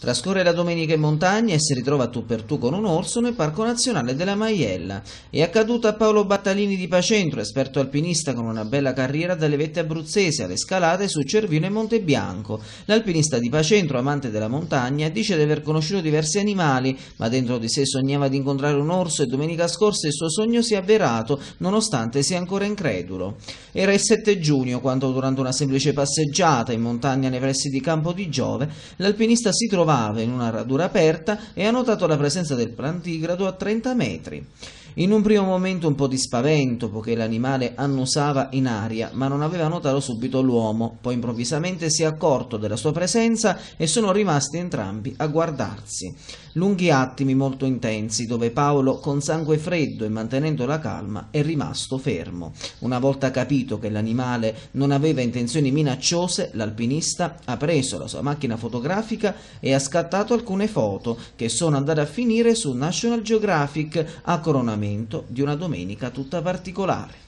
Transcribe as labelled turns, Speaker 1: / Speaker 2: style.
Speaker 1: Trascorre la domenica in montagna e si ritrova tu per tu con un orso nel Parco Nazionale della Maiella. È accaduto a Paolo Battalini di Pacentro, esperto alpinista con una bella carriera dalle vette abruzzesi alle scalate su Cervino e Monte Bianco. L'alpinista di Pacentro, amante della montagna, dice di aver conosciuto diversi animali, ma dentro di sé sognava di incontrare un orso e domenica scorsa il suo sogno si è avverato, nonostante sia ancora incredulo. Era il 7 giugno quando, durante una semplice passeggiata in montagna nei pressi di Campo di Giove, l'alpinista si trova trovava in una radura aperta e ha notato la presenza del plantigrado a 30 metri. In un primo momento un po' di spavento, poiché l'animale annusava in aria, ma non aveva notato subito l'uomo, poi improvvisamente si è accorto della sua presenza e sono rimasti entrambi a guardarsi. Lunghi attimi molto intensi, dove Paolo, con sangue freddo e mantenendo la calma, è rimasto fermo. Una volta capito che l'animale non aveva intenzioni minacciose, l'alpinista ha preso la sua macchina fotografica e ha scattato alcune foto, che sono andate a finire su National Geographic a Coronavirus ragionamento di una domenica tutta particolare.